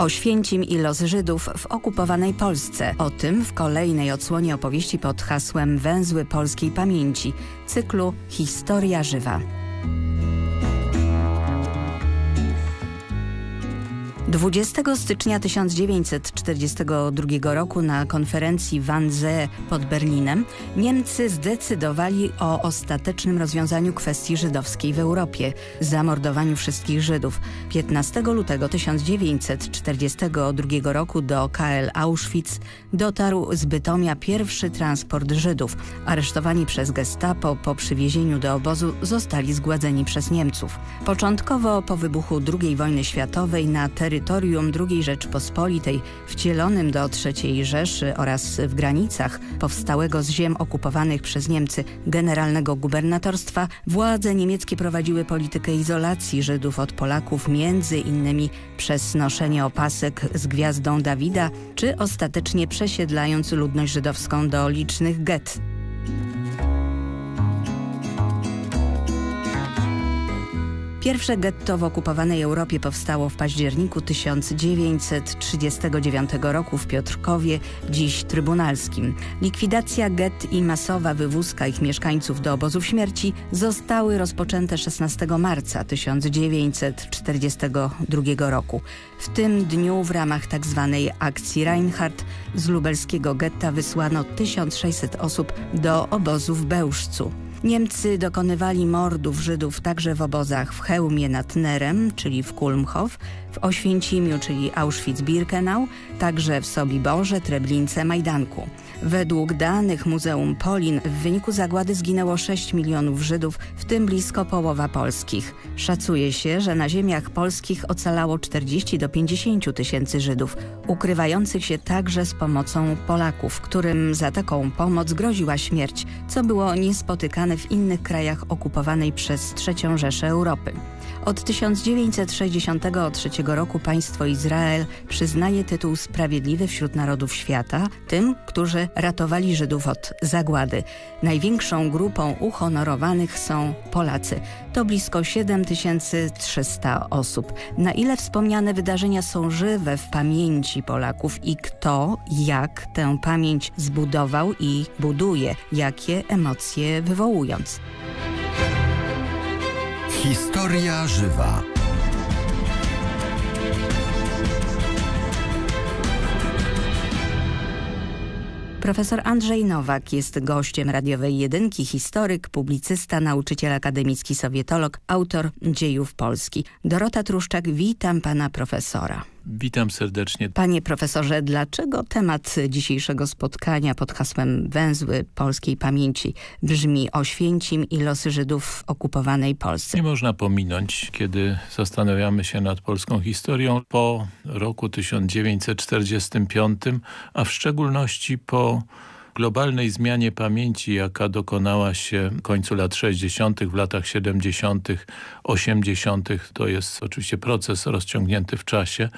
Oświęcim i los Żydów w okupowanej Polsce. O tym w kolejnej odsłonie opowieści pod hasłem Węzły Polskiej Pamięci, cyklu Historia Żywa. 20 stycznia 1942 roku na konferencji Wannsee pod Berlinem Niemcy zdecydowali o ostatecznym rozwiązaniu kwestii żydowskiej w Europie, zamordowaniu wszystkich Żydów. 15 lutego 1942 roku do KL Auschwitz dotarł z Bytomia pierwszy transport Żydów. Aresztowani przez gestapo po przywiezieniu do obozu zostali zgładzeni przez Niemców. Początkowo po wybuchu II wojny światowej na terytorium terytorium II Rzeczpospolitej wcielonym do III Rzeszy oraz w granicach powstałego z ziem okupowanych przez Niemcy generalnego gubernatorstwa władze niemieckie prowadziły politykę izolacji Żydów od Polaków między innymi przez noszenie opasek z gwiazdą Dawida czy ostatecznie przesiedlając ludność żydowską do licznych get. Pierwsze getto w okupowanej Europie powstało w październiku 1939 roku w Piotrkowie, dziś Trybunalskim. Likwidacja gett i masowa wywózka ich mieszkańców do obozów śmierci zostały rozpoczęte 16 marca 1942 roku. W tym dniu w ramach tzw. Tak akcji Reinhardt z lubelskiego getta wysłano 1600 osób do obozu w Bełżcu. Niemcy dokonywali mordów Żydów także w obozach w Hełmie nad Nerem, czyli w Kulmhof, w Oświęcimiu, czyli Auschwitz-Birkenau, także w Sobiborze, Treblince, Majdanku. Według danych Muzeum Polin w wyniku zagłady zginęło 6 milionów Żydów, w tym blisko połowa polskich. Szacuje się, że na ziemiach polskich ocalało 40 do 50 tysięcy Żydów, ukrywających się także z pomocą Polaków, którym za taką pomoc groziła śmierć, co było niespotykane w innych krajach okupowanej przez III Rzeszę Europy. Od 1963 roku państwo Izrael przyznaje tytuł Sprawiedliwy wśród Narodów Świata tym, którzy ratowali Żydów od zagłady. Największą grupą uhonorowanych są Polacy. To blisko 7300 osób. Na ile wspomniane wydarzenia są żywe w pamięci Polaków i kto, jak tę pamięć zbudował i buduje, jakie emocje wywołując? Historia żywa. Profesor Andrzej Nowak jest gościem radiowej jedynki, historyk, publicysta, nauczyciel akademicki, sowietolog, autor dziejów Polski. Dorota Truszczak, witam pana profesora. Witam serdecznie. Panie profesorze, dlaczego temat dzisiejszego spotkania pod hasłem Węzły Polskiej Pamięci brzmi święcim i losy Żydów w okupowanej Polsce? Nie można pominąć, kiedy zastanawiamy się nad polską historią po roku 1945, a w szczególności po globalnej zmianie pamięci, jaka dokonała się w końcu lat 60., w latach 70., 80., to jest oczywiście proces rozciągnięty w czasie,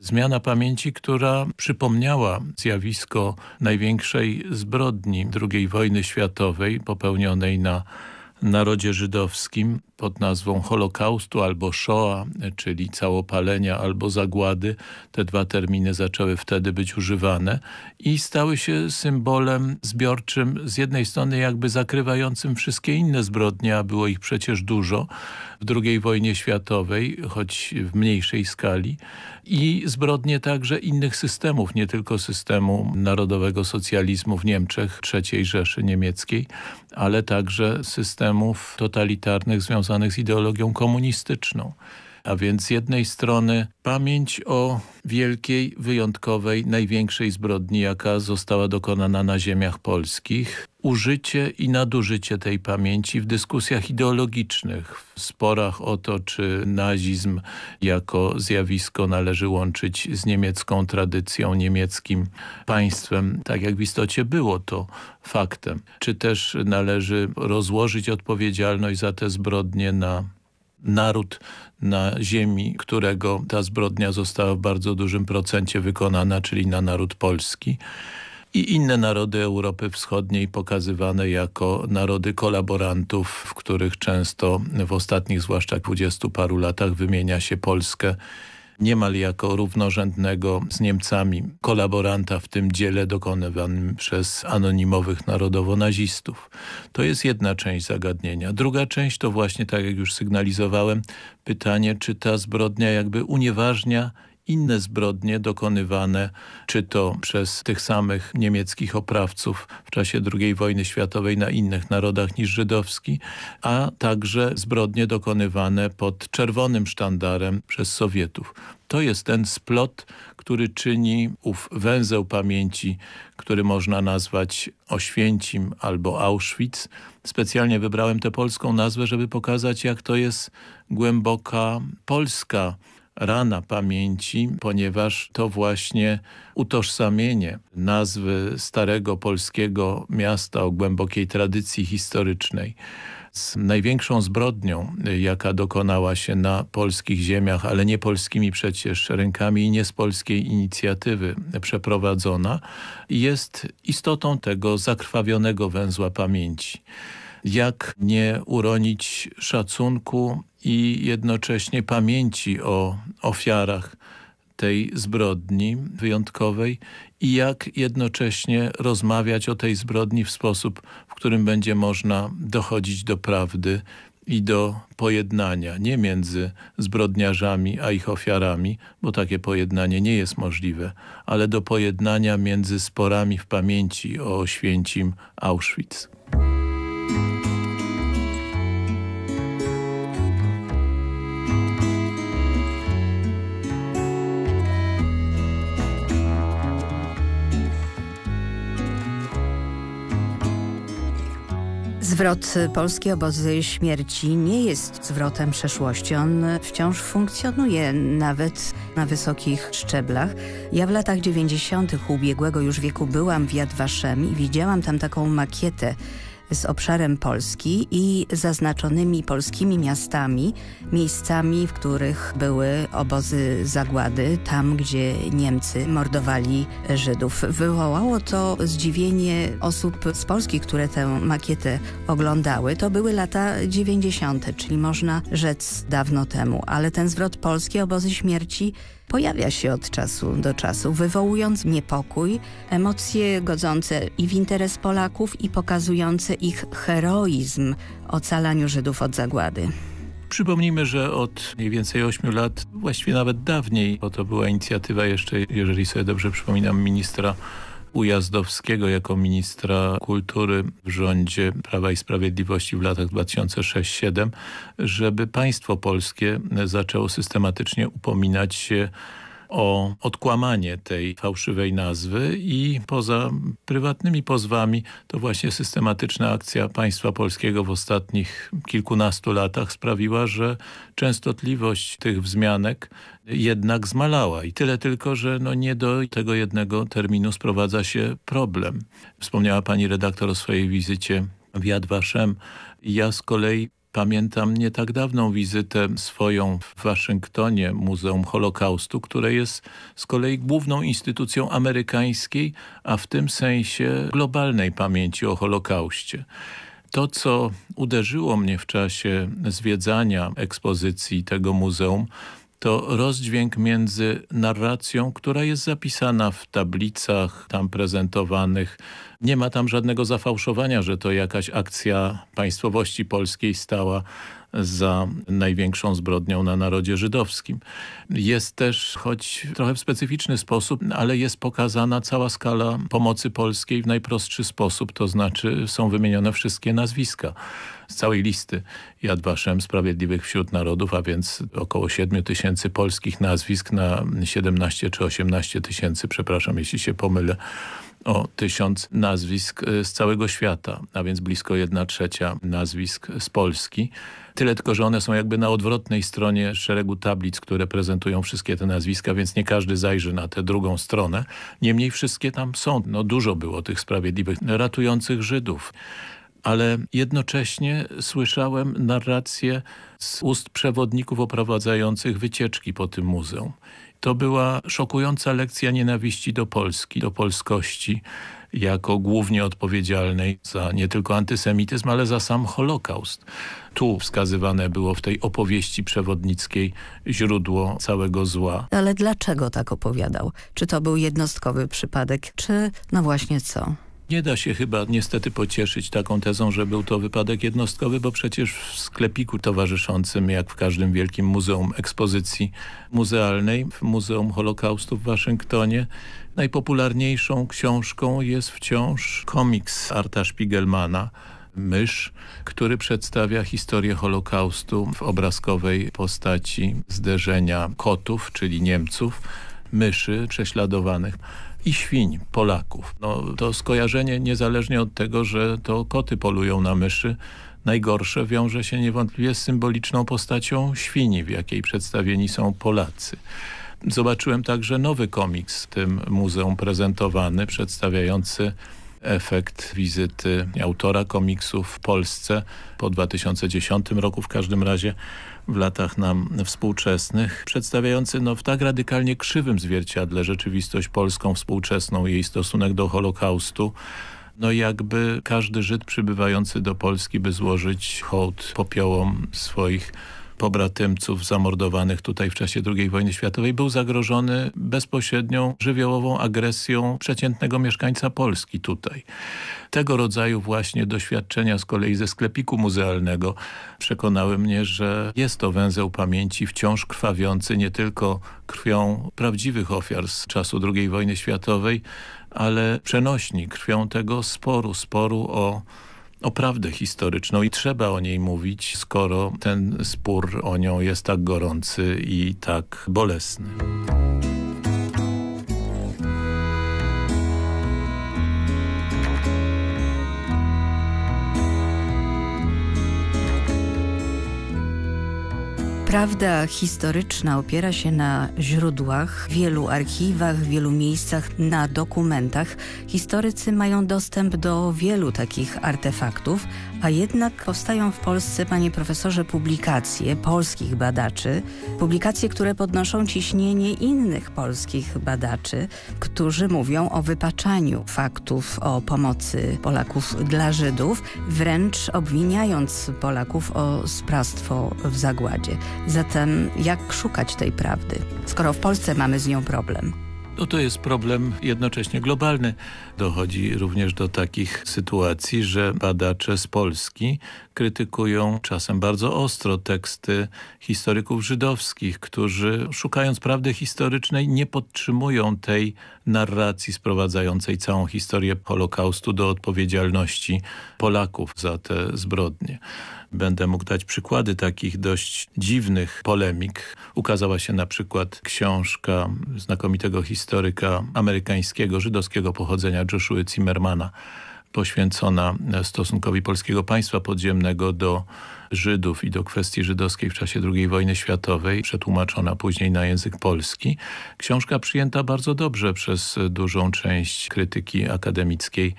zmiana pamięci, która przypomniała zjawisko największej zbrodni II wojny światowej popełnionej na narodzie żydowskim pod nazwą Holokaustu albo Shoah, czyli całopalenia albo zagłady. Te dwa terminy zaczęły wtedy być używane i stały się symbolem zbiorczym, z jednej strony jakby zakrywającym wszystkie inne zbrodnie, a było ich przecież dużo w II wojnie światowej, choć w mniejszej skali, i zbrodnie także innych systemów, nie tylko systemu narodowego socjalizmu w Niemczech, III Rzeszy Niemieckiej, ale także systemów totalitarnych związanych z ideologią komunistyczną. A więc z jednej strony pamięć o wielkiej, wyjątkowej, największej zbrodni, jaka została dokonana na ziemiach polskich, użycie i nadużycie tej pamięci w dyskusjach ideologicznych, w sporach o to, czy nazizm jako zjawisko należy łączyć z niemiecką tradycją, niemieckim państwem, tak jak w istocie było to faktem. Czy też należy rozłożyć odpowiedzialność za te zbrodnie na naród na ziemi, którego ta zbrodnia została w bardzo dużym procencie wykonana, czyli na naród polski i inne narody Europy Wschodniej pokazywane jako narody kolaborantów, w których często w ostatnich, zwłaszcza 20 paru latach wymienia się Polskę niemal jako równorzędnego z Niemcami kolaboranta w tym dziele dokonywanym przez anonimowych narodowo-nazistów. To jest jedna część zagadnienia. Druga część to właśnie, tak jak już sygnalizowałem, pytanie, czy ta zbrodnia jakby unieważnia inne zbrodnie dokonywane czy to przez tych samych niemieckich oprawców w czasie II wojny światowej na innych narodach niż żydowski, a także zbrodnie dokonywane pod czerwonym sztandarem przez Sowietów. To jest ten splot, który czyni ów węzeł pamięci, który można nazwać Oświęcim albo Auschwitz. Specjalnie wybrałem tę polską nazwę, żeby pokazać jak to jest głęboka Polska rana pamięci, ponieważ to właśnie utożsamienie nazwy starego polskiego miasta o głębokiej tradycji historycznej z największą zbrodnią, jaka dokonała się na polskich ziemiach, ale nie polskimi przecież rękami i nie z polskiej inicjatywy przeprowadzona, jest istotą tego zakrwawionego węzła pamięci jak nie uronić szacunku i jednocześnie pamięci o ofiarach tej zbrodni wyjątkowej i jak jednocześnie rozmawiać o tej zbrodni w sposób, w którym będzie można dochodzić do prawdy i do pojednania, nie między zbrodniarzami a ich ofiarami, bo takie pojednanie nie jest możliwe, ale do pojednania między sporami w pamięci o Święcim Auschwitz. Zwrot polskiej Obozy Śmierci nie jest zwrotem przeszłości. On wciąż funkcjonuje nawet na wysokich szczeblach. Ja w latach 90. ubiegłego już wieku byłam w Jadwaszem i widziałam tam taką makietę z obszarem Polski i zaznaczonymi polskimi miastami, miejscami, w których były obozy zagłady, tam gdzie Niemcy mordowali Żydów. Wywołało to zdziwienie osób z Polski, które tę makietę oglądały. To były lata 90., czyli można rzec dawno temu, ale ten zwrot "polskie obozy śmierci pojawia się od czasu do czasu, wywołując niepokój, emocje godzące i w interes Polaków i pokazujące ich heroizm ocalaniu Żydów od zagłady. Przypomnijmy, że od mniej więcej 8 lat, właściwie nawet dawniej, bo to była inicjatywa jeszcze, jeżeli sobie dobrze przypominam, ministra Ujazdowskiego jako ministra kultury w rządzie Prawa i Sprawiedliwości w latach 2006-2007, żeby państwo polskie zaczęło systematycznie upominać się o odkłamanie tej fałszywej nazwy i poza prywatnymi pozwami to właśnie systematyczna akcja państwa polskiego w ostatnich kilkunastu latach sprawiła, że częstotliwość tych wzmianek jednak zmalała. I tyle tylko, że no nie do tego jednego terminu sprowadza się problem. Wspomniała pani redaktor o swojej wizycie w Jadwaszem. Ja z kolei Pamiętam nie tak dawną wizytę swoją w Waszyngtonie Muzeum Holokaustu, które jest z kolei główną instytucją amerykańskiej, a w tym sensie globalnej pamięci o Holokauście. To, co uderzyło mnie w czasie zwiedzania ekspozycji tego muzeum, to rozdźwięk między narracją, która jest zapisana w tablicach tam prezentowanych. Nie ma tam żadnego zafałszowania, że to jakaś akcja państwowości polskiej stała za największą zbrodnią na narodzie żydowskim. Jest też, choć trochę w specyficzny sposób, ale jest pokazana cała skala pomocy polskiej w najprostszy sposób, to znaczy są wymienione wszystkie nazwiska z całej listy Yad Vashem Sprawiedliwych Wśród Narodów, a więc około 7 tysięcy polskich nazwisk na 17 czy 18 tysięcy, przepraszam jeśli się pomylę, o tysiąc nazwisk y, z całego świata, a więc blisko jedna trzecia nazwisk z Polski. Tyle tylko, że one są jakby na odwrotnej stronie szeregu tablic, które prezentują wszystkie te nazwiska, więc nie każdy zajrzy na tę drugą stronę. Niemniej wszystkie tam są. No dużo było tych sprawiedliwych, ratujących Żydów ale jednocześnie słyszałem narrację z ust przewodników oprowadzających wycieczki po tym muzeum. To była szokująca lekcja nienawiści do Polski, do polskości, jako głównie odpowiedzialnej za nie tylko antysemityzm, ale za sam Holokaust. Tu wskazywane było w tej opowieści przewodnickiej źródło całego zła. Ale dlaczego tak opowiadał? Czy to był jednostkowy przypadek, czy no właśnie co? Nie da się chyba niestety pocieszyć taką tezą, że był to wypadek jednostkowy, bo przecież w sklepiku towarzyszącym, jak w każdym wielkim muzeum ekspozycji muzealnej, w Muzeum Holokaustu w Waszyngtonie, najpopularniejszą książką jest wciąż komiks Arta Spiegelmana, Mysz, który przedstawia historię Holokaustu w obrazkowej postaci zderzenia kotów, czyli Niemców, myszy prześladowanych i świń Polaków. No, to skojarzenie niezależnie od tego, że to koty polują na myszy, najgorsze wiąże się niewątpliwie z symboliczną postacią świni, w jakiej przedstawieni są Polacy. Zobaczyłem także nowy komiks w tym muzeum prezentowany, przedstawiający efekt wizyty autora komiksu w Polsce po 2010 roku w każdym razie w latach nam współczesnych, przedstawiający no, w tak radykalnie krzywym zwierciadle rzeczywistość polską współczesną, jej stosunek do Holokaustu, no jakby każdy Żyd przybywający do Polski, by złożyć hołd popiołom swoich pobratymców zamordowanych tutaj w czasie II wojny światowej był zagrożony bezpośrednią żywiołową agresją przeciętnego mieszkańca Polski tutaj. Tego rodzaju właśnie doświadczenia z kolei ze sklepiku muzealnego przekonały mnie, że jest to węzeł pamięci wciąż krwawiący nie tylko krwią prawdziwych ofiar z czasu II wojny światowej, ale przenośni krwią tego sporu, sporu o o prawdę historyczną i trzeba o niej mówić, skoro ten spór o nią jest tak gorący i tak bolesny. Prawda historyczna opiera się na źródłach, wielu archiwach, wielu miejscach, na dokumentach. Historycy mają dostęp do wielu takich artefaktów, a jednak powstają w Polsce, panie profesorze, publikacje polskich badaczy, publikacje, które podnoszą ciśnienie innych polskich badaczy, którzy mówią o wypaczaniu faktów o pomocy Polaków dla Żydów, wręcz obwiniając Polaków o sprawstwo w zagładzie. Zatem jak szukać tej prawdy, skoro w Polsce mamy z nią problem? No to jest problem jednocześnie globalny. Dochodzi również do takich sytuacji, że badacze z Polski, krytykują czasem bardzo ostro teksty historyków żydowskich, którzy szukając prawdy historycznej nie podtrzymują tej narracji sprowadzającej całą historię Holokaustu do odpowiedzialności Polaków za te zbrodnie. Będę mógł dać przykłady takich dość dziwnych polemik. Ukazała się na przykład książka znakomitego historyka amerykańskiego, żydowskiego pochodzenia Joshua Zimmermana poświęcona e, stosunkowi polskiego państwa podziemnego do Żydów i do kwestii żydowskiej w czasie II wojny światowej, przetłumaczona później na język polski. Książka przyjęta bardzo dobrze przez dużą część krytyki akademickiej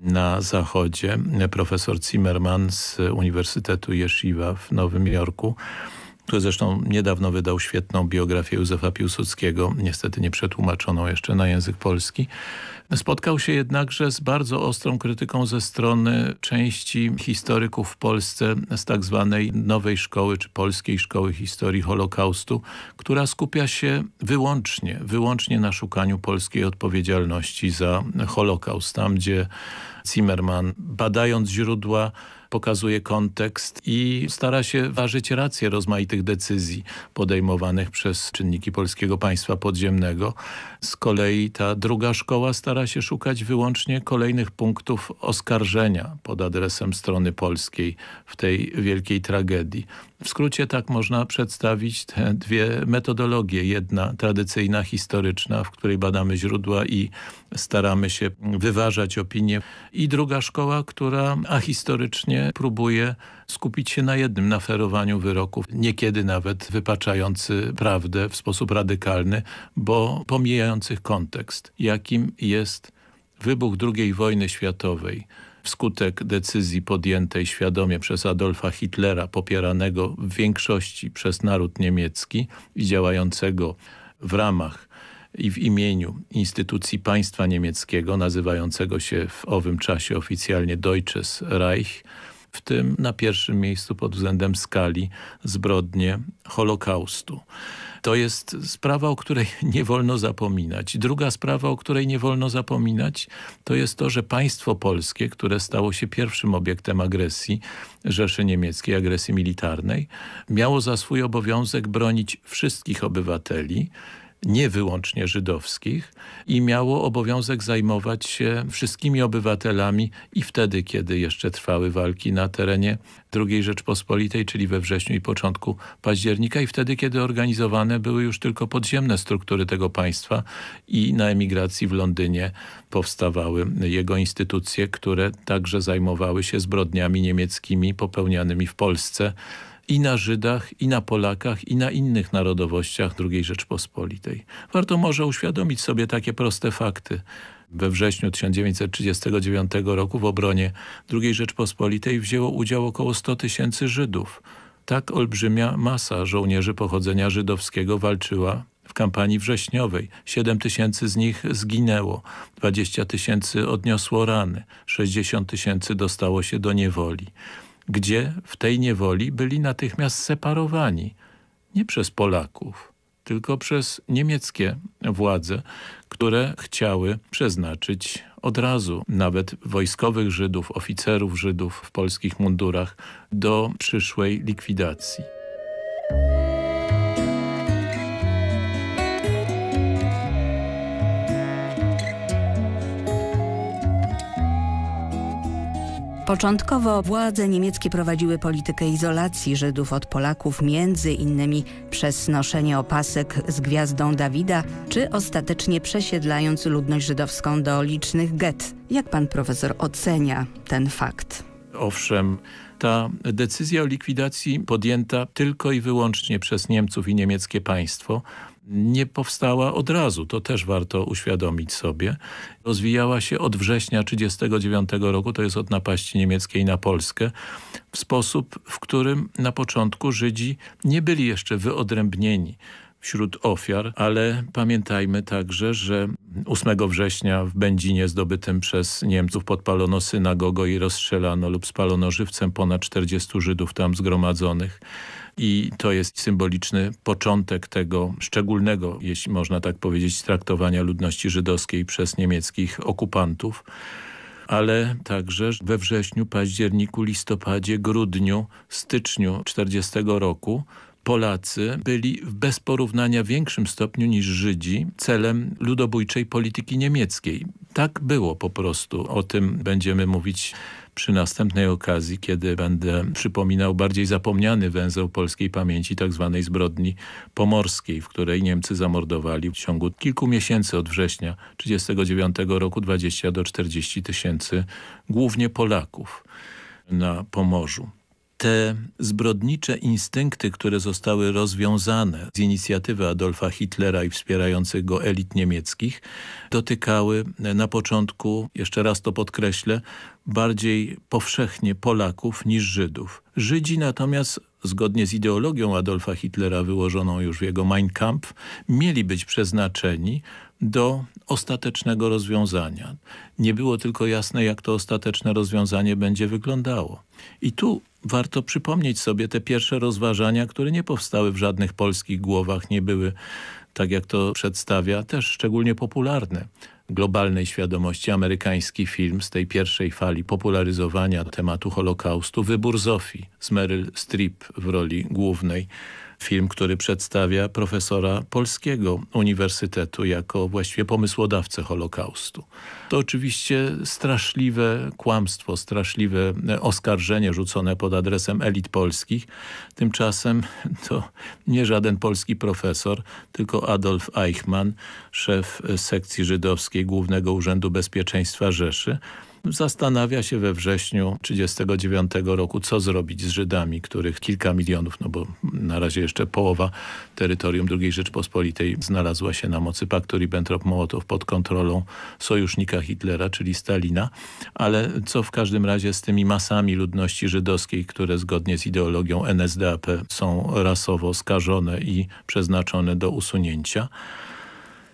na Zachodzie. Profesor Zimmerman z Uniwersytetu Yeshiva w Nowym Jorku który zresztą niedawno wydał świetną biografię Józefa Piłsudskiego, niestety nie przetłumaczoną jeszcze na język polski, spotkał się jednakże z bardzo ostrą krytyką ze strony części historyków w Polsce z tak zwanej nowej szkoły, czy polskiej szkoły historii Holokaustu, która skupia się wyłącznie, wyłącznie na szukaniu polskiej odpowiedzialności za Holokaust. Tam, gdzie Zimmerman, badając źródła, pokazuje kontekst i stara się ważyć rację rozmaitych decyzji podejmowanych przez czynniki polskiego państwa podziemnego. Z kolei ta druga szkoła stara się szukać wyłącznie kolejnych punktów oskarżenia pod adresem strony polskiej w tej wielkiej tragedii. W skrócie tak można przedstawić te dwie metodologie. Jedna tradycyjna, historyczna, w której badamy źródła i staramy się wyważać opinie. I druga szkoła, która ahistorycznie próbuje skupić się na jednym, na ferowaniu wyroków. Niekiedy nawet wypaczający prawdę w sposób radykalny, bo pomijających kontekst, jakim jest wybuch II wojny światowej, wskutek decyzji podjętej świadomie przez Adolfa Hitlera, popieranego w większości przez naród niemiecki i działającego w ramach i w imieniu instytucji państwa niemieckiego, nazywającego się w owym czasie oficjalnie Deutsches Reich, w tym na pierwszym miejscu pod względem skali zbrodnie Holokaustu. To jest sprawa, o której nie wolno zapominać. Druga sprawa, o której nie wolno zapominać, to jest to, że państwo polskie, które stało się pierwszym obiektem agresji Rzeszy Niemieckiej, agresji militarnej, miało za swój obowiązek bronić wszystkich obywateli, nie wyłącznie żydowskich i miało obowiązek zajmować się wszystkimi obywatelami i wtedy, kiedy jeszcze trwały walki na terenie II Rzeczpospolitej, czyli we wrześniu i początku października i wtedy, kiedy organizowane były już tylko podziemne struktury tego państwa i na emigracji w Londynie powstawały jego instytucje, które także zajmowały się zbrodniami niemieckimi popełnianymi w Polsce i na Żydach, i na Polakach, i na innych narodowościach II Rzeczpospolitej. Warto może uświadomić sobie takie proste fakty. We wrześniu 1939 roku w obronie II Rzeczpospolitej wzięło udział około 100 tysięcy Żydów. Tak olbrzymia masa żołnierzy pochodzenia żydowskiego walczyła w kampanii wrześniowej. 7 tysięcy z nich zginęło, 20 tysięcy odniosło rany, 60 tysięcy dostało się do niewoli gdzie w tej niewoli byli natychmiast separowani. Nie przez Polaków, tylko przez niemieckie władze, które chciały przeznaczyć od razu nawet wojskowych Żydów, oficerów Żydów w polskich mundurach do przyszłej likwidacji. Początkowo władze niemieckie prowadziły politykę izolacji Żydów od Polaków, między innymi przez noszenie opasek z gwiazdą Dawida, czy ostatecznie przesiedlając ludność żydowską do licznych get. Jak pan profesor ocenia ten fakt? Owszem, ta decyzja o likwidacji podjęta tylko i wyłącznie przez Niemców i niemieckie państwo nie powstała od razu. To też warto uświadomić sobie. Rozwijała się od września 1939 roku, to jest od napaści niemieckiej na Polskę, w sposób, w którym na początku Żydzi nie byli jeszcze wyodrębnieni wśród ofiar, ale pamiętajmy także, że 8 września w Będzinie zdobytym przez Niemców podpalono synagogę i rozstrzelano lub spalono żywcem ponad 40 Żydów tam zgromadzonych i to jest symboliczny początek tego szczególnego, jeśli można tak powiedzieć, traktowania ludności żydowskiej przez niemieckich okupantów ale także we wrześniu, październiku, listopadzie, grudniu, styczniu 1940 roku Polacy byli w bez porównania większym stopniu niż Żydzi celem ludobójczej polityki niemieckiej. Tak było po prostu. O tym będziemy mówić przy następnej okazji, kiedy będę przypominał bardziej zapomniany węzeł polskiej pamięci tzw. Tak zbrodni pomorskiej, w której Niemcy zamordowali w ciągu kilku miesięcy od września 1939 roku 20 do 40 tysięcy, głównie Polaków na Pomorzu te zbrodnicze instynkty, które zostały rozwiązane z inicjatywy Adolfa Hitlera i wspierających go elit niemieckich, dotykały e, na początku, jeszcze raz to podkreślę, bardziej powszechnie Polaków niż Żydów. Żydzi natomiast zgodnie z ideologią Adolfa Hitlera wyłożoną już w jego Mein Kampf, mieli być przeznaczeni do ostatecznego rozwiązania. Nie było tylko jasne, jak to ostateczne rozwiązanie będzie wyglądało. I tu warto przypomnieć sobie te pierwsze rozważania, które nie powstały w żadnych polskich głowach, nie były, tak jak to przedstawia, też szczególnie popularne globalnej świadomości amerykański film z tej pierwszej fali popularyzowania tematu Holokaustu, Wybór Zofii z Meryl Streep w roli głównej. Film, który przedstawia profesora Polskiego Uniwersytetu jako właściwie pomysłodawcę Holokaustu. To oczywiście straszliwe kłamstwo, straszliwe e, oskarżenie rzucone pod adresem elit polskich. Tymczasem to nie żaden polski profesor, tylko Adolf Eichmann, szef sekcji żydowskiej Głównego Urzędu Bezpieczeństwa Rzeszy, Zastanawia się we wrześniu 1939 roku, co zrobić z Żydami, których kilka milionów, no bo na razie jeszcze połowa terytorium II Rzeczpospolitej znalazła się na mocy paktu Ribbentrop-Mołotow pod kontrolą sojusznika Hitlera, czyli Stalina, ale co w każdym razie z tymi masami ludności żydowskiej, które zgodnie z ideologią NSDAP są rasowo skażone i przeznaczone do usunięcia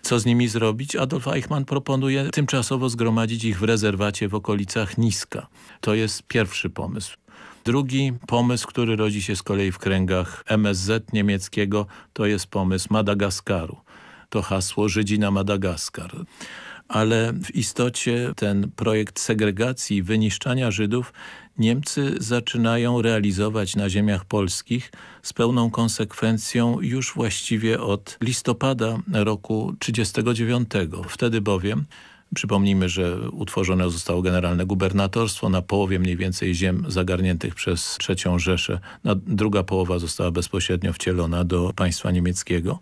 co z nimi zrobić, Adolf Eichmann proponuje tymczasowo zgromadzić ich w rezerwacie w okolicach Niska. To jest pierwszy pomysł. Drugi pomysł, który rodzi się z kolei w kręgach MSZ niemieckiego, to jest pomysł Madagaskaru. To hasło Żydzi na Madagaskar ale w istocie ten projekt segregacji i wyniszczania Żydów Niemcy zaczynają realizować na ziemiach polskich z pełną konsekwencją już właściwie od listopada roku 1939. Wtedy bowiem Przypomnijmy, że utworzone zostało Generalne Gubernatorstwo na połowie mniej więcej ziem zagarniętych przez III Rzeszę. druga połowa została bezpośrednio wcielona do państwa niemieckiego.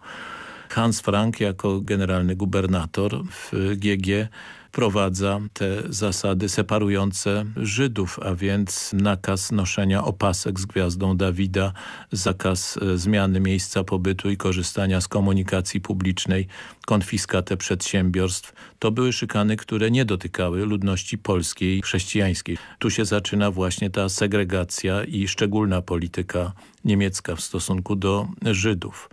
Hans Frank jako generalny gubernator w GG wprowadza te zasady separujące Żydów, a więc nakaz noszenia opasek z gwiazdą Dawida, zakaz e, zmiany miejsca pobytu i korzystania z komunikacji publicznej, konfiskatę przedsiębiorstw. To były szykany, które nie dotykały ludności polskiej, chrześcijańskiej. Tu się zaczyna właśnie ta segregacja i szczególna polityka niemiecka w stosunku do Żydów.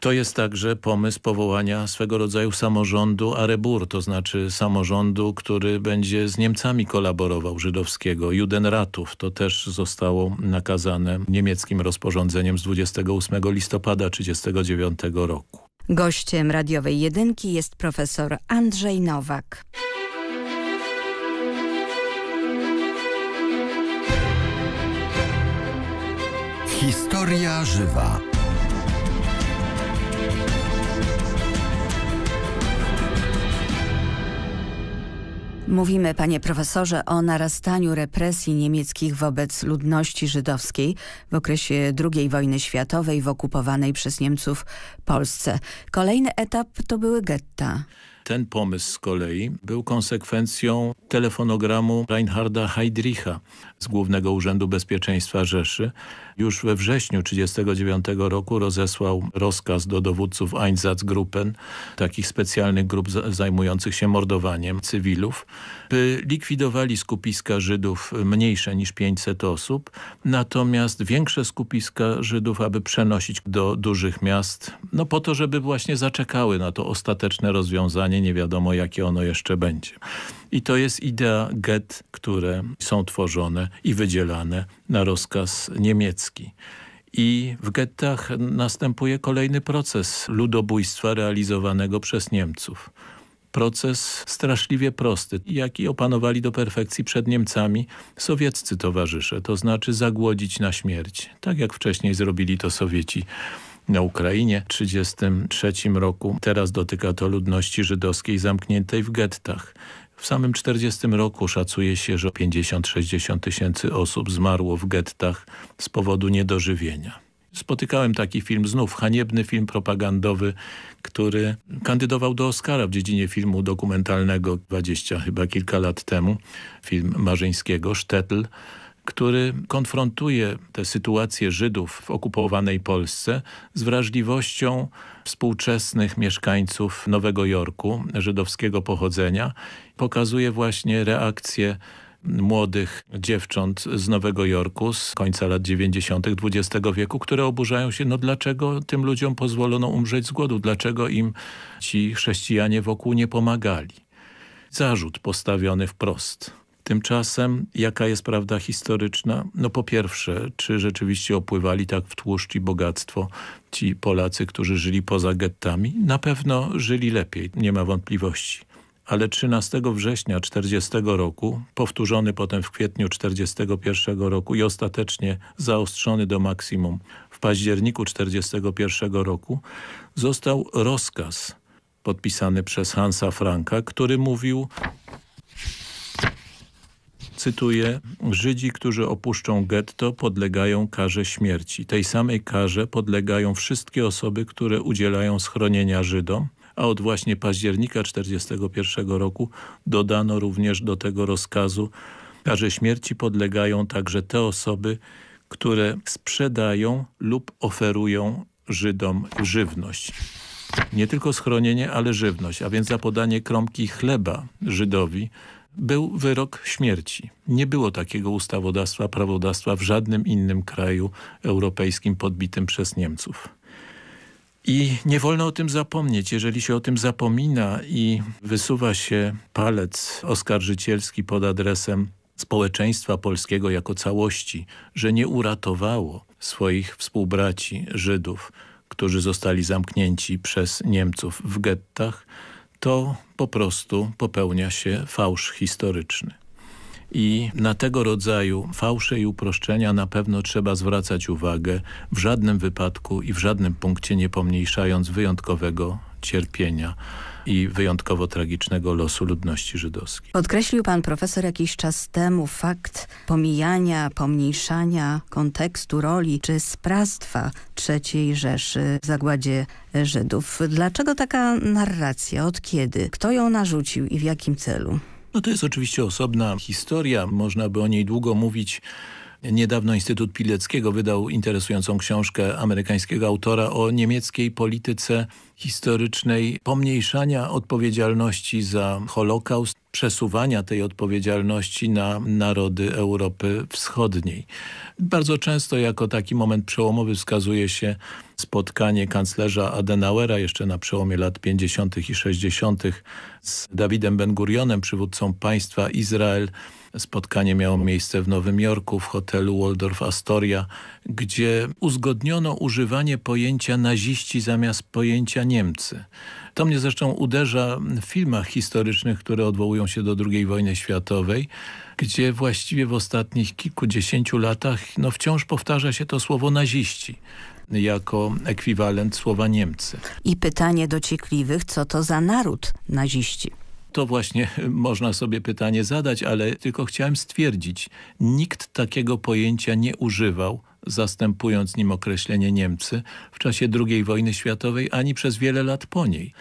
To jest także pomysł powołania swego rodzaju samorządu Arebur, to znaczy samorządu, który będzie z Niemcami kolaborował, żydowskiego, Judenratów. To też zostało nakazane niemieckim rozporządzeniem z 28 listopada 1939 roku. Gościem radiowej jedynki jest profesor Andrzej Nowak. Historia żywa. Mówimy, panie profesorze, o narastaniu represji niemieckich wobec ludności żydowskiej w okresie II wojny światowej w okupowanej przez Niemców Polsce. Kolejny etap to były getta. Ten pomysł z kolei był konsekwencją telefonogramu Reinharda Heydricha z Głównego Urzędu Bezpieczeństwa Rzeszy. Już we wrześniu 1939 roku rozesłał rozkaz do dowódców Einsatzgruppen, takich specjalnych grup zajmujących się mordowaniem cywilów, by likwidowali skupiska Żydów mniejsze niż 500 osób, natomiast większe skupiska Żydów, aby przenosić do dużych miast, no po to, żeby właśnie zaczekały na to ostateczne rozwiązanie nie wiadomo jakie ono jeszcze będzie. I to jest idea get, które są tworzone i wydzielane na rozkaz niemiecki. I w gettach następuje kolejny proces ludobójstwa realizowanego przez Niemców. Proces straszliwie prosty, jaki opanowali do perfekcji przed Niemcami sowieccy towarzysze, to znaczy zagłodzić na śmierć, tak jak wcześniej zrobili to Sowieci na Ukrainie w 1933 roku. Teraz dotyka to ludności żydowskiej zamkniętej w gettach. W samym 40 roku szacuje się, że 50-60 tysięcy osób zmarło w gettach z powodu niedożywienia. Spotykałem taki film znów, haniebny film propagandowy, który kandydował do Oscara w dziedzinie filmu dokumentalnego 20 chyba kilka lat temu, film Marzyńskiego, Sztetl, który konfrontuje tę sytuację Żydów w okupowanej Polsce z wrażliwością współczesnych mieszkańców Nowego Jorku żydowskiego pochodzenia. Pokazuje właśnie reakcję młodych dziewcząt z Nowego Jorku z końca lat 90. XX wieku, które oburzają się, no dlaczego tym ludziom pozwolono umrzeć z głodu, dlaczego im ci chrześcijanie wokół nie pomagali. Zarzut postawiony wprost. Tymczasem jaka jest prawda historyczna? No po pierwsze, czy rzeczywiście opływali tak w tłuszcz i bogactwo ci Polacy, którzy żyli poza gettami? Na pewno żyli lepiej, nie ma wątpliwości ale 13 września 40 roku, powtórzony potem w kwietniu 41 roku i ostatecznie zaostrzony do maksimum w październiku 41 roku, został rozkaz podpisany przez Hansa Franka, który mówił cytuję, Żydzi, którzy opuszczą getto podlegają karze śmierci. Tej samej karze podlegają wszystkie osoby, które udzielają schronienia Żydom, a od właśnie października 1941 roku dodano również do tego rozkazu karze śmierci podlegają także te osoby, które sprzedają lub oferują Żydom żywność. Nie tylko schronienie, ale żywność, a więc za podanie kromki chleba Żydowi był wyrok śmierci. Nie było takiego ustawodawstwa, prawodawstwa w żadnym innym kraju europejskim podbitym przez Niemców. I nie wolno o tym zapomnieć. Jeżeli się o tym zapomina i wysuwa się palec oskarżycielski pod adresem społeczeństwa polskiego jako całości, że nie uratowało swoich współbraci Żydów, którzy zostali zamknięci przez Niemców w gettach, to po prostu popełnia się fałsz historyczny. I na tego rodzaju fałsze i uproszczenia na pewno trzeba zwracać uwagę w żadnym wypadku i w żadnym punkcie nie pomniejszając wyjątkowego cierpienia i wyjątkowo tragicznego losu ludności żydowskiej. Podkreślił pan profesor jakiś czas temu fakt pomijania, pomniejszania kontekstu, roli czy sprawstwa III Rzeszy w zagładzie Żydów. Dlaczego taka narracja? Od kiedy? Kto ją narzucił i w jakim celu? No to jest oczywiście osobna historia, można by o niej długo mówić. Niedawno Instytut Pileckiego wydał interesującą książkę amerykańskiego autora o niemieckiej polityce historycznej pomniejszania odpowiedzialności za Holokaust, przesuwania tej odpowiedzialności na narody Europy Wschodniej. Bardzo często jako taki moment przełomowy wskazuje się spotkanie kanclerza Adenauera jeszcze na przełomie lat 50. i 60. z Dawidem Ben-Gurionem, przywódcą państwa Izrael, Spotkanie miało miejsce w Nowym Jorku w hotelu Waldorf Astoria, gdzie uzgodniono używanie pojęcia naziści zamiast pojęcia Niemcy. To mnie zresztą uderza w filmach historycznych, które odwołują się do II wojny światowej, gdzie właściwie w ostatnich kilkudziesięciu latach no, wciąż powtarza się to słowo naziści jako ekwiwalent słowa Niemcy. I pytanie do ciekliwych, co to za naród naziści? To właśnie można sobie pytanie zadać, ale tylko chciałem stwierdzić, nikt takiego pojęcia nie używał zastępując nim określenie Niemcy w czasie II wojny światowej, ani przez wiele lat po niej.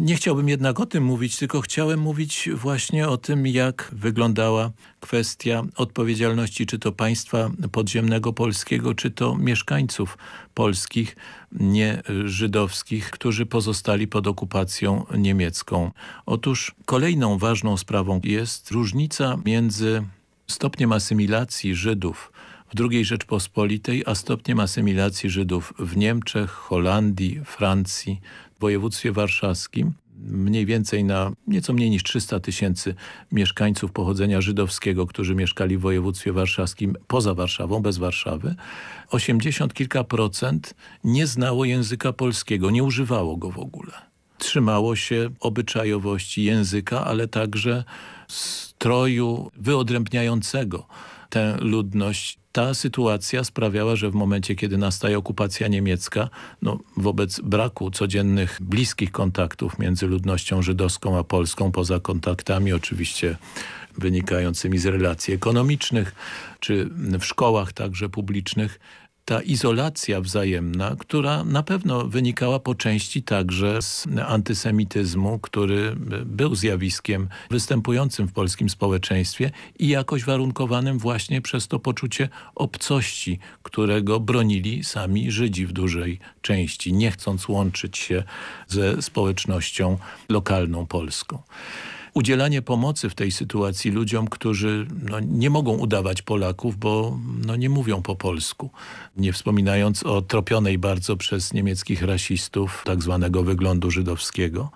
Nie chciałbym jednak o tym mówić, tylko chciałem mówić właśnie o tym, jak wyglądała kwestia odpowiedzialności czy to państwa podziemnego polskiego, czy to mieszkańców polskich, nie żydowskich, którzy pozostali pod okupacją niemiecką. Otóż kolejną ważną sprawą jest różnica między stopniem asymilacji Żydów w II Rzeczpospolitej, a stopniem asymilacji Żydów w Niemczech, Holandii, Francji, województwie warszawskim mniej więcej na nieco mniej niż 300 tysięcy mieszkańców pochodzenia żydowskiego, którzy mieszkali w województwie warszawskim poza Warszawą, bez Warszawy, 80 kilka procent nie znało języka polskiego, nie używało go w ogóle. Trzymało się obyczajowości języka, ale także stroju wyodrębniającego tę ludność. Ta sytuacja sprawiała, że w momencie, kiedy nastaje okupacja niemiecka, no, wobec braku codziennych bliskich kontaktów między ludnością żydowską a polską, poza kontaktami oczywiście wynikającymi z relacji ekonomicznych, czy w szkołach także publicznych, ta izolacja wzajemna, która na pewno wynikała po części także z antysemityzmu, który był zjawiskiem występującym w polskim społeczeństwie i jakoś warunkowanym właśnie przez to poczucie obcości, którego bronili sami Żydzi w dużej części, nie chcąc łączyć się ze społecznością lokalną polską udzielanie pomocy w tej sytuacji ludziom, którzy no, nie mogą udawać Polaków, bo no, nie mówią po polsku. Nie wspominając o tropionej bardzo przez niemieckich rasistów tak zwanego wyglądu żydowskiego.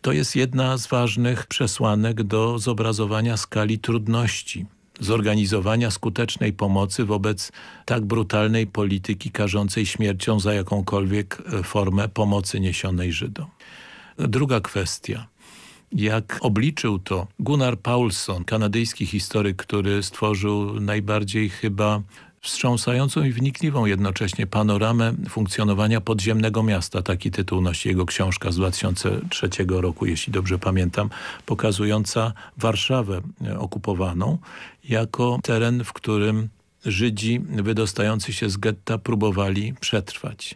To jest jedna z ważnych przesłanek do zobrazowania skali trudności zorganizowania skutecznej pomocy wobec tak brutalnej polityki karzącej śmiercią za jakąkolwiek e, formę pomocy niesionej Żydom. Druga kwestia. Jak obliczył to Gunnar Paulson, kanadyjski historyk, który stworzył najbardziej chyba wstrząsającą i wnikliwą jednocześnie panoramę funkcjonowania podziemnego miasta. Taki tytuł nosi jego książka z 2003 roku, jeśli dobrze pamiętam, pokazująca Warszawę e, okupowaną jako teren, w którym Żydzi wydostający się z getta próbowali przetrwać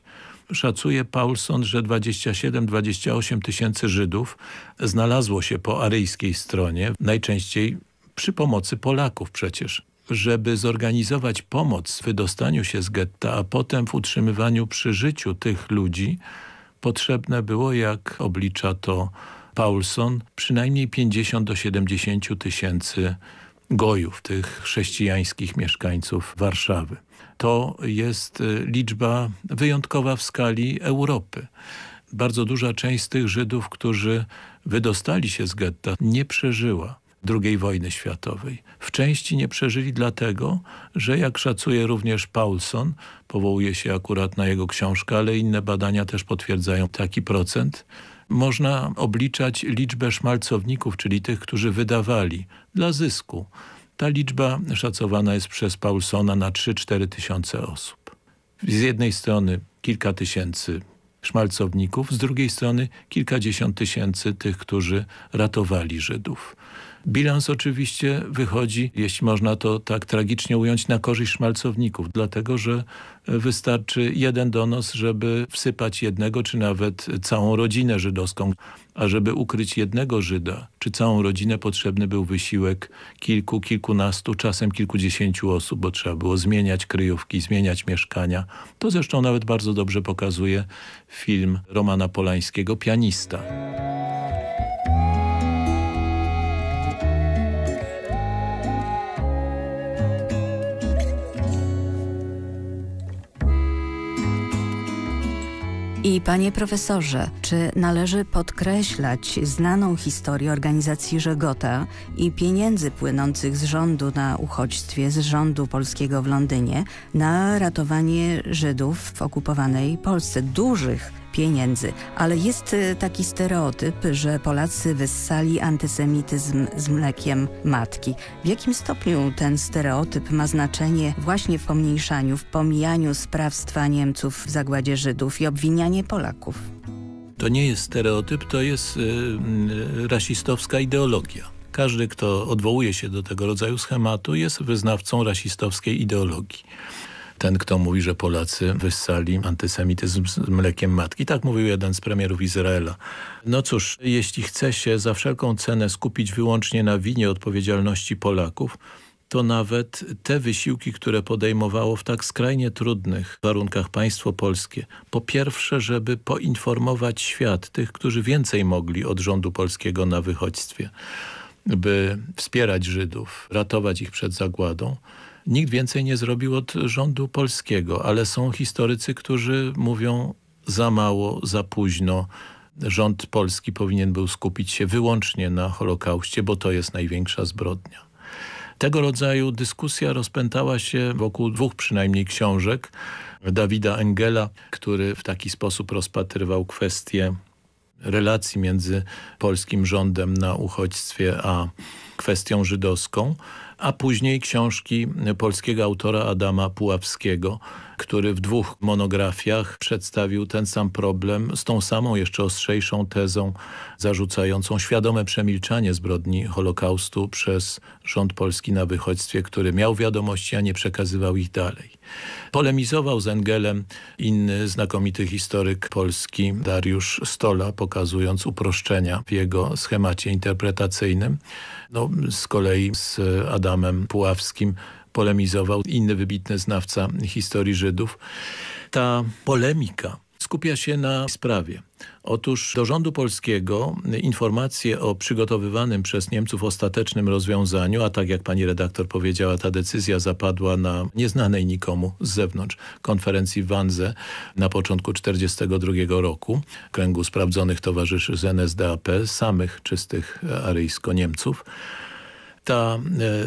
szacuje Paulson, że 27-28 tysięcy Żydów znalazło się po aryjskiej stronie, najczęściej przy pomocy Polaków przecież żeby zorganizować pomoc w wydostaniu się z getta, a potem w utrzymywaniu przy życiu tych ludzi, potrzebne było, jak oblicza to Paulson, przynajmniej 50 do 70 tysięcy gojów, tych chrześcijańskich mieszkańców Warszawy to jest y, liczba wyjątkowa w skali Europy. Bardzo duża część z tych Żydów, którzy wydostali się z getta, nie przeżyła II wojny światowej. W części nie przeżyli dlatego, że jak szacuje również Paulson, powołuje się akurat na jego książkę, ale inne badania też potwierdzają taki procent, można obliczać liczbę szmalcowników, czyli tych, którzy wydawali dla zysku ta liczba szacowana jest przez Paulsona na 3-4 tysiące osób. Z jednej strony kilka tysięcy szmalcowników, z drugiej strony kilkadziesiąt tysięcy tych, którzy ratowali Żydów. Bilans oczywiście wychodzi, jeśli można to tak tragicznie ująć, na korzyść szmalcowników, dlatego że e, wystarczy jeden donos, żeby wsypać jednego czy nawet całą rodzinę żydowską. A żeby ukryć jednego Żyda czy całą rodzinę potrzebny był wysiłek kilku, kilkunastu, czasem kilkudziesięciu osób, bo trzeba było zmieniać kryjówki, zmieniać mieszkania. To zresztą nawet bardzo dobrze pokazuje film Romana Polańskiego Pianista. I panie profesorze, czy należy podkreślać znaną historię organizacji Żegota i pieniędzy płynących z rządu na uchodźstwie, z rządu polskiego w Londynie na ratowanie Żydów w okupowanej Polsce, dużych pieniędzy. Ale jest y, taki stereotyp, że Polacy wyssali antysemityzm z mlekiem matki. W jakim stopniu ten stereotyp ma znaczenie właśnie w pomniejszaniu, w pomijaniu sprawstwa Niemców w zagładzie Żydów i obwinianie Polaków? To nie jest stereotyp, to jest yy, rasistowska ideologia. Każdy, kto odwołuje się do tego rodzaju schematu jest wyznawcą rasistowskiej ideologii ten, kto mówi, że Polacy wyssali antysemityzm z mlekiem matki. Tak mówił jeden z premierów Izraela. No cóż, jeśli chce się za wszelką cenę skupić wyłącznie na winie odpowiedzialności Polaków, to nawet te wysiłki, które podejmowało w tak skrajnie trudnych warunkach państwo polskie. Po pierwsze, żeby poinformować świat, tych, którzy więcej mogli od rządu polskiego na wychodźstwie, by wspierać Żydów, ratować ich przed zagładą nikt więcej nie zrobił od rządu polskiego, ale są historycy, którzy mówią za mało, za późno. Rząd polski powinien był skupić się wyłącznie na Holokauście, bo to jest największa zbrodnia. Tego rodzaju dyskusja rozpętała się wokół dwóch przynajmniej książek Dawida Engela, który w taki sposób rozpatrywał kwestię relacji między polskim rządem na uchodźstwie a kwestią żydowską a później książki polskiego autora Adama Puławskiego, który w dwóch monografiach przedstawił ten sam problem z tą samą jeszcze ostrzejszą tezą zarzucającą świadome przemilczanie zbrodni Holokaustu przez rząd polski na wychodźstwie, który miał wiadomości, a nie przekazywał ich dalej. Polemizował z Engelem inny znakomity historyk polski Dariusz Stola, pokazując uproszczenia w jego schemacie interpretacyjnym. No, z kolei z Adamem Puławskim polemizował, inny wybitny znawca historii Żydów. Ta polemika skupia się na sprawie. Otóż do rządu polskiego informacje o przygotowywanym przez Niemców ostatecznym rozwiązaniu, a tak jak pani redaktor powiedziała, ta decyzja zapadła na nieznanej nikomu z zewnątrz konferencji w Wandze na początku 1942 roku kręgu sprawdzonych towarzyszy z NSDAP, samych czystych aryjsko-Niemców. Ta e,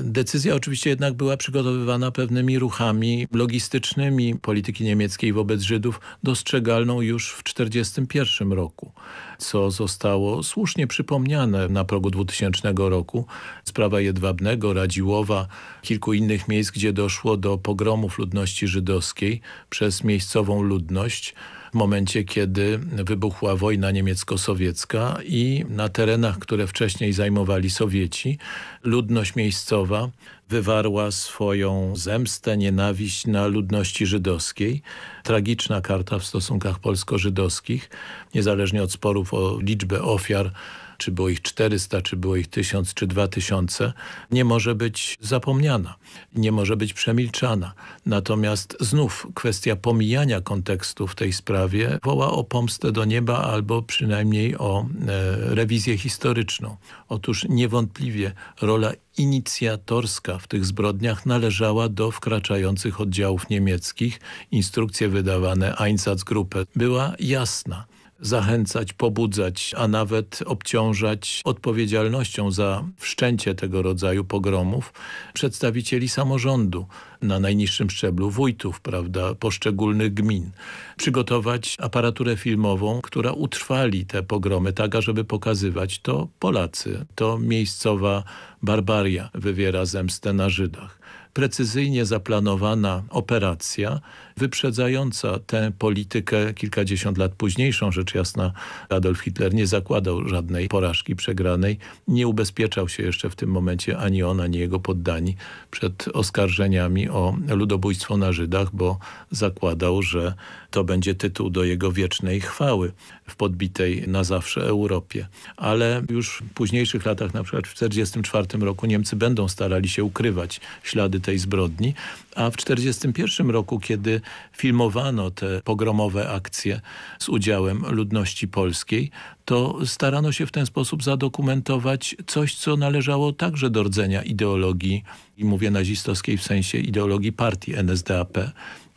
decyzja oczywiście jednak była przygotowywana pewnymi ruchami logistycznymi polityki niemieckiej wobec Żydów, dostrzegalną już w 1941 roku, co zostało słusznie przypomniane na progu 2000 roku. Sprawa Jedwabnego, Radziłowa, kilku innych miejsc, gdzie doszło do pogromów ludności żydowskiej przez miejscową ludność, momencie, kiedy wybuchła wojna niemiecko-sowiecka i na terenach, które wcześniej zajmowali Sowieci, ludność miejscowa wywarła swoją zemstę, nienawiść na ludności żydowskiej. Tragiczna karta w stosunkach polsko-żydowskich, niezależnie od sporów o liczbę ofiar, czy było ich 400, czy było ich 1000, czy 2000, nie może być zapomniana, nie może być przemilczana. Natomiast znów kwestia pomijania kontekstu w tej sprawie woła o pomstę do nieba albo przynajmniej o e, rewizję historyczną. Otóż niewątpliwie rola inicjatorska w tych zbrodniach należała do wkraczających oddziałów niemieckich. Instrukcje wydawane Einsatzgruppe była jasna zachęcać, pobudzać, a nawet obciążać odpowiedzialnością za wszczęcie tego rodzaju pogromów przedstawicieli samorządu na najniższym szczeblu wójtów, prawda, poszczególnych gmin. Przygotować aparaturę filmową, która utrwali te pogromy tak, ażeby pokazywać to Polacy. To miejscowa barbaria wywiera zemstę na Żydach precyzyjnie zaplanowana operacja wyprzedzająca tę politykę kilkadziesiąt lat późniejszą. Rzecz jasna Adolf Hitler nie zakładał żadnej porażki przegranej. Nie ubezpieczał się jeszcze w tym momencie ani on, ani jego poddani przed oskarżeniami o ludobójstwo na Żydach, bo zakładał, że to będzie tytuł do jego wiecznej chwały w podbitej na zawsze Europie. Ale już w późniejszych latach, na przykład w 1944 roku Niemcy będą starali się ukrywać ślady tej zbrodni, a w 1941 roku, kiedy filmowano te pogromowe akcje z udziałem ludności polskiej, to starano się w ten sposób zadokumentować coś, co należało także do rdzenia ideologii, i mówię nazistowskiej w sensie ideologii partii NSDAP,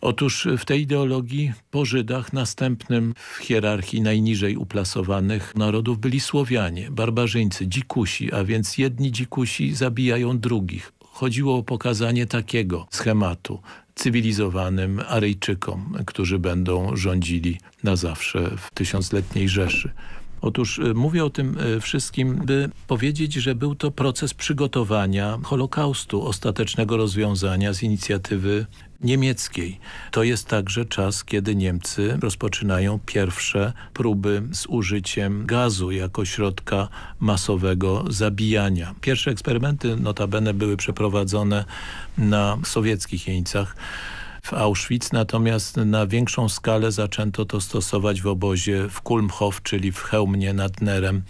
Otóż w tej ideologii po Żydach następnym w hierarchii najniżej uplasowanych narodów byli Słowianie, barbarzyńcy, dzikusi, a więc jedni dzikusi zabijają drugich. Chodziło o pokazanie takiego schematu cywilizowanym Aryjczykom, którzy będą rządzili na zawsze w tysiącletniej Rzeszy. Otóż y, mówię o tym y, wszystkim, by powiedzieć, że był to proces przygotowania Holokaustu, ostatecznego rozwiązania z inicjatywy niemieckiej. To jest także czas, kiedy Niemcy rozpoczynają pierwsze próby z użyciem gazu jako środka masowego zabijania. Pierwsze eksperymenty notabene były przeprowadzone na sowieckich jeńcach w Auschwitz, natomiast na większą skalę zaczęto to stosować w obozie w Kulmhof, czyli w Chełmnie nad Nerem,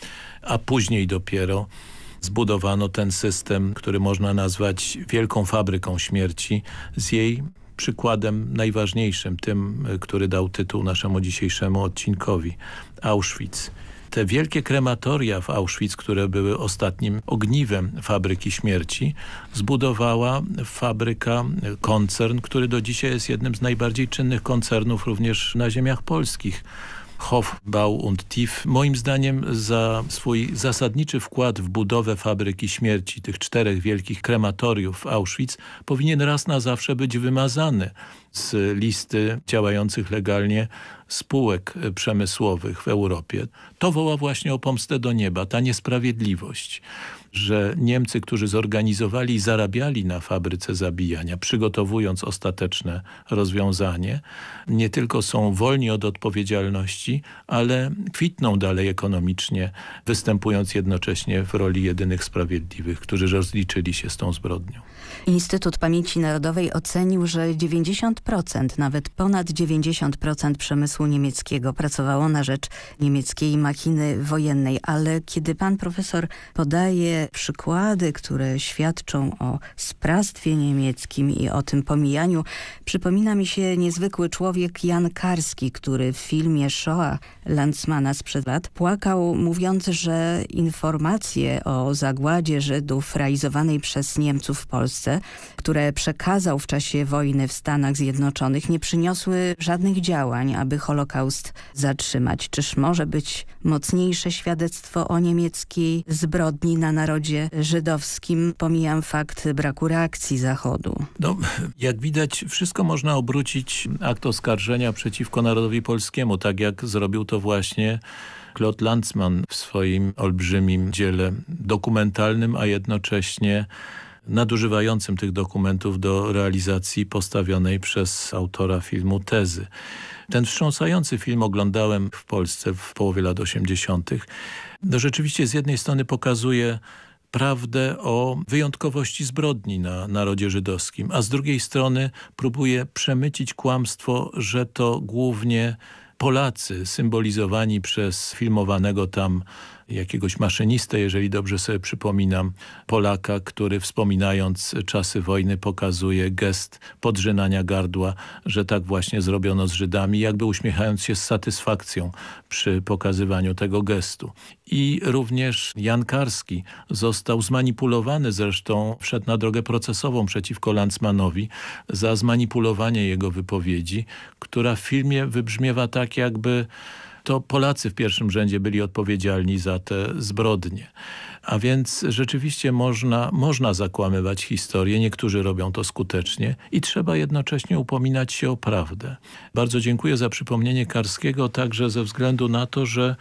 a później dopiero zbudowano ten system, który można nazwać wielką fabryką śmierci z jej przykładem najważniejszym, tym, e, który dał tytuł naszemu dzisiejszemu odcinkowi, Auschwitz. Te wielkie krematoria w Auschwitz, które były ostatnim ogniwem fabryki śmierci, zbudowała fabryka, e, koncern, który do dzisiaj jest jednym z najbardziej czynnych koncernów również na ziemiach polskich. Hof, Bau und Tief, moim zdaniem za swój zasadniczy wkład w budowę fabryki śmierci tych czterech wielkich krematoriów Auschwitz powinien raz na zawsze być wymazany z listy działających legalnie spółek przemysłowych w Europie. To woła właśnie o pomstę do nieba, ta niesprawiedliwość że Niemcy, którzy zorganizowali i zarabiali na fabryce zabijania, przygotowując ostateczne rozwiązanie, nie tylko są wolni od odpowiedzialności, ale kwitną dalej ekonomicznie, występując jednocześnie w roli jedynych sprawiedliwych, którzy rozliczyli się z tą zbrodnią. Instytut Pamięci Narodowej ocenił, że 90%, nawet ponad 90% przemysłu niemieckiego pracowało na rzecz niemieckiej machiny wojennej. Ale kiedy pan profesor podaje przykłady, które świadczą o sprawstwie niemieckim i o tym pomijaniu, przypomina mi się niezwykły człowiek Jan Karski, który w filmie Shoah Landsmana sprzed lat płakał mówiąc, że informacje o zagładzie Żydów realizowanej przez Niemców w Polsce które przekazał w czasie wojny w Stanach Zjednoczonych, nie przyniosły żadnych działań, aby Holokaust zatrzymać. Czyż może być mocniejsze świadectwo o niemieckiej zbrodni na narodzie żydowskim? Pomijam fakt braku reakcji Zachodu. No, jak widać, wszystko można obrócić akt oskarżenia przeciwko narodowi polskiemu, tak jak zrobił to właśnie Claude Lanzmann w swoim olbrzymim dziele dokumentalnym, a jednocześnie nadużywającym tych dokumentów do realizacji postawionej przez autora filmu tezy. Ten wstrząsający film oglądałem w Polsce w połowie lat 80. No rzeczywiście z jednej strony pokazuje prawdę o wyjątkowości zbrodni na narodzie żydowskim, a z drugiej strony próbuje przemycić kłamstwo, że to głównie Polacy symbolizowani przez filmowanego tam jakiegoś maszynistę, jeżeli dobrze sobie przypominam, Polaka, który wspominając czasy wojny pokazuje gest podrzynania gardła, że tak właśnie zrobiono z Żydami, jakby uśmiechając się z satysfakcją przy pokazywaniu tego gestu. I również Jan Karski został zmanipulowany, zresztą wszedł na drogę procesową przeciwko Landsmanowi za zmanipulowanie jego wypowiedzi, która w filmie wybrzmiewa tak jakby to Polacy w pierwszym rzędzie byli odpowiedzialni za te zbrodnie. A więc rzeczywiście można, można zakłamywać historię, niektórzy robią to skutecznie i trzeba jednocześnie upominać się o prawdę. Bardzo dziękuję za przypomnienie Karskiego także ze względu na to, że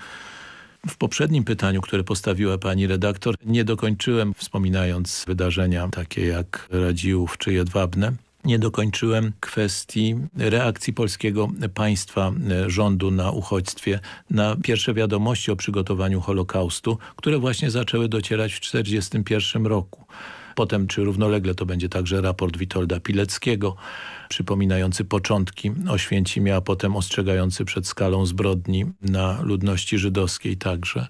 w poprzednim pytaniu, które postawiła pani redaktor, nie dokończyłem wspominając wydarzenia takie jak Radziłów czy Jedwabne nie dokończyłem kwestii reakcji polskiego państwa e, rządu na uchodźstwie, na pierwsze wiadomości o przygotowaniu Holokaustu, które właśnie zaczęły docierać w 1941 roku. Potem, czy równolegle, to będzie także raport Witolda Pileckiego, przypominający początki Oświęcimia, a potem ostrzegający przed skalą zbrodni na ludności żydowskiej także.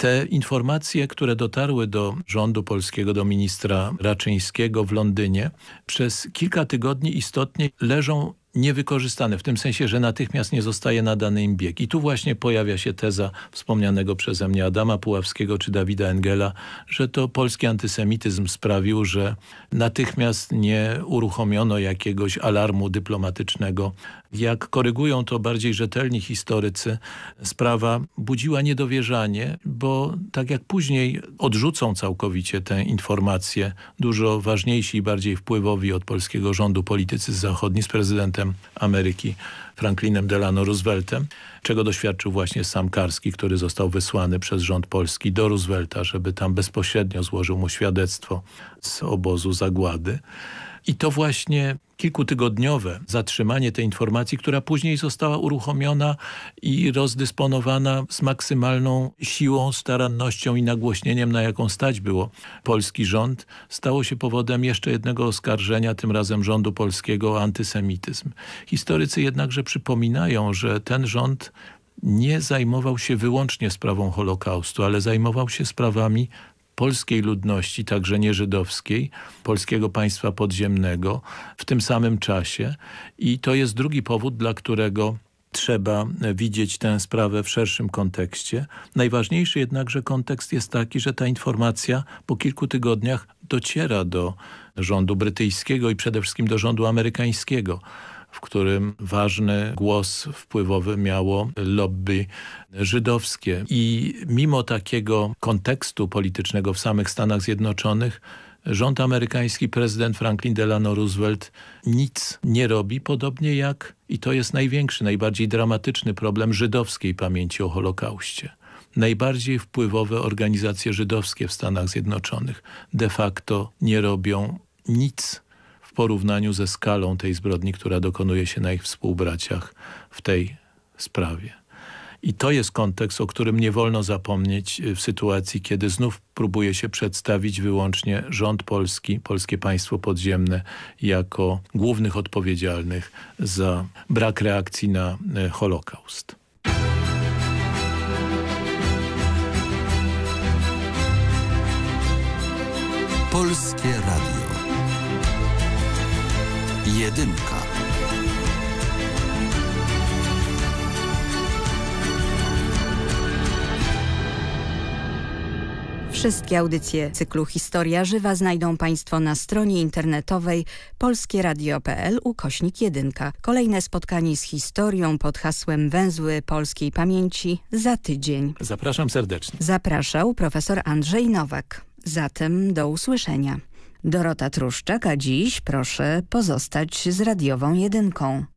Te informacje, które dotarły do rządu polskiego, do ministra Raczyńskiego w Londynie, przez kilka tygodni istotnie leżą niewykorzystany, w tym sensie, że natychmiast nie zostaje nadany im bieg. I tu właśnie pojawia się teza wspomnianego przeze mnie Adama Puławskiego czy Dawida Engela, że to polski antysemityzm sprawił, że natychmiast nie uruchomiono jakiegoś alarmu dyplomatycznego. Jak korygują to bardziej rzetelni historycy, sprawa budziła niedowierzanie, bo tak jak później odrzucą całkowicie tę informację dużo ważniejsi i bardziej wpływowi od polskiego rządu politycy z zachodni z prezydentem prezydentem Ameryki Franklinem Delano Rooseveltem, czego doświadczył właśnie sam Karski, który został wysłany przez rząd polski do Roosevelta, żeby tam bezpośrednio złożył mu świadectwo z obozu zagłady. I to właśnie kilkutygodniowe zatrzymanie tej informacji, która później została uruchomiona i rozdysponowana z maksymalną siłą, starannością i nagłośnieniem, na jaką stać było polski rząd, stało się powodem jeszcze jednego oskarżenia, tym razem rządu polskiego o antysemityzm. Historycy jednakże przypominają, że ten rząd nie zajmował się wyłącznie sprawą Holokaustu, ale zajmował się sprawami polskiej ludności, także nieżydowskiej, polskiego państwa podziemnego w tym samym czasie i to jest drugi powód, dla którego trzeba widzieć tę sprawę w szerszym kontekście. Najważniejszy jednakże kontekst jest taki, że ta informacja po kilku tygodniach dociera do rządu brytyjskiego i przede wszystkim do rządu amerykańskiego w którym ważny głos wpływowy miało lobby żydowskie. I mimo takiego kontekstu politycznego w samych Stanach Zjednoczonych rząd amerykański, prezydent Franklin Delano Roosevelt nic nie robi, podobnie jak, i to jest największy, najbardziej dramatyczny problem żydowskiej pamięci o Holokauście. Najbardziej wpływowe organizacje żydowskie w Stanach Zjednoczonych de facto nie robią nic w porównaniu ze skalą tej zbrodni, która dokonuje się na ich współbraciach w tej sprawie. I to jest kontekst, o którym nie wolno zapomnieć y, w sytuacji, kiedy znów próbuje się przedstawić wyłącznie rząd polski, polskie państwo podziemne jako głównych odpowiedzialnych za brak reakcji na y, Holokaust. Polskie Radio. Jedynka. Wszystkie audycje cyklu Historia Żywa znajdą Państwo na stronie internetowej polskieradio.pl ukośnik Jedynka. Kolejne spotkanie z historią pod hasłem Węzły Polskiej Pamięci za tydzień. Zapraszam serdecznie. Zapraszał profesor Andrzej Nowak. Zatem do usłyszenia. Dorota Truszczak, a dziś proszę pozostać z radiową jedynką.